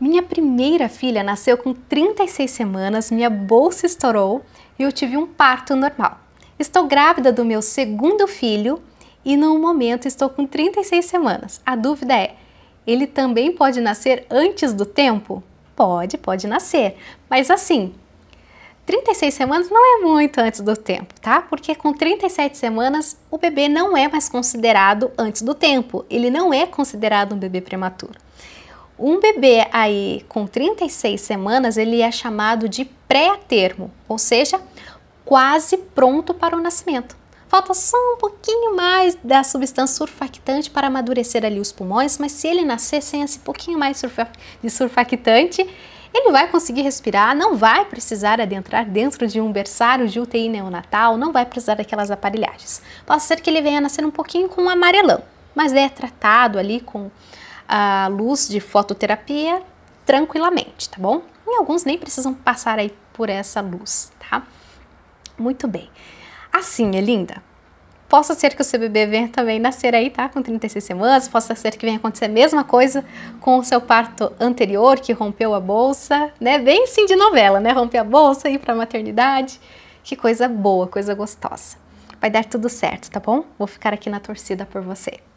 Minha primeira filha nasceu com 36 semanas, minha bolsa estourou e eu tive um parto normal. Estou grávida do meu segundo filho e no momento estou com 36 semanas. A dúvida é: ele também pode nascer antes do tempo? Pode, pode nascer, mas assim, 36 semanas não é muito antes do tempo, tá? Porque com 37 semanas o bebê não é mais considerado antes do tempo, ele não é considerado um bebê prematuro. Um bebê aí com 36 semanas, ele é chamado de pré-termo, ou seja, quase pronto para o nascimento. Falta só um pouquinho mais da substância surfactante para amadurecer ali os pulmões, mas se ele nascer sem esse pouquinho mais de surfactante, ele vai conseguir respirar, não vai precisar adentrar dentro de um berçário de UTI neonatal, não vai precisar daquelas aparelhagens. Pode ser que ele venha nascer um pouquinho com um amarelão, mas é tratado ali com a luz de fototerapia tranquilamente, tá bom? E alguns nem precisam passar aí por essa luz, tá? Muito bem. Assim, é linda. Possa ser que o seu bebê venha também nascer aí, tá? Com 36 semanas, possa ser que venha acontecer a mesma coisa com o seu parto anterior, que rompeu a bolsa, né? Bem sim de novela, né? Romper a bolsa, ir pra maternidade. Que coisa boa, coisa gostosa. Vai dar tudo certo, tá bom? Vou ficar aqui na torcida por você.